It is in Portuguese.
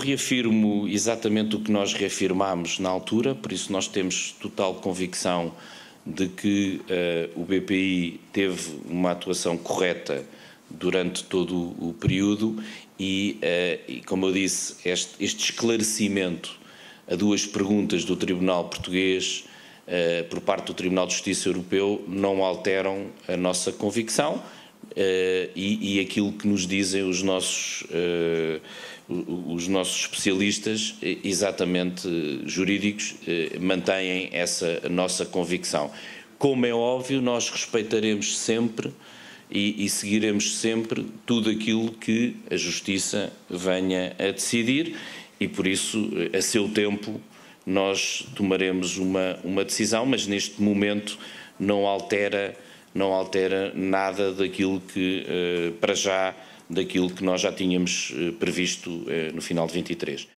Reafirmo exatamente o que nós reafirmámos na altura, por isso nós temos total convicção de que uh, o BPI teve uma atuação correta durante todo o período e, uh, e como eu disse, este, este, esclarecimento a duas perguntas do Tribunal Português uh, por parte do Tribunal de Justiça Europeu não alteram a nossa convicção e, e, aquilo que nos dizem os nossos os nossos especialistas, eh, exatamente jurídicos, eh, mantêm essa nossa convicção. Como é óbvio, nós respeitaremos sempre e, e, seguiremos sempre tudo aquilo que a Justiça venha a decidir e, por isso, eh, a seu tempo, nós tomaremos uma, uma decisão, mas neste momento não altera não altera nada daquilo que, eh, para já, daquilo que nós já tínhamos eh, previsto eh, no final de 23.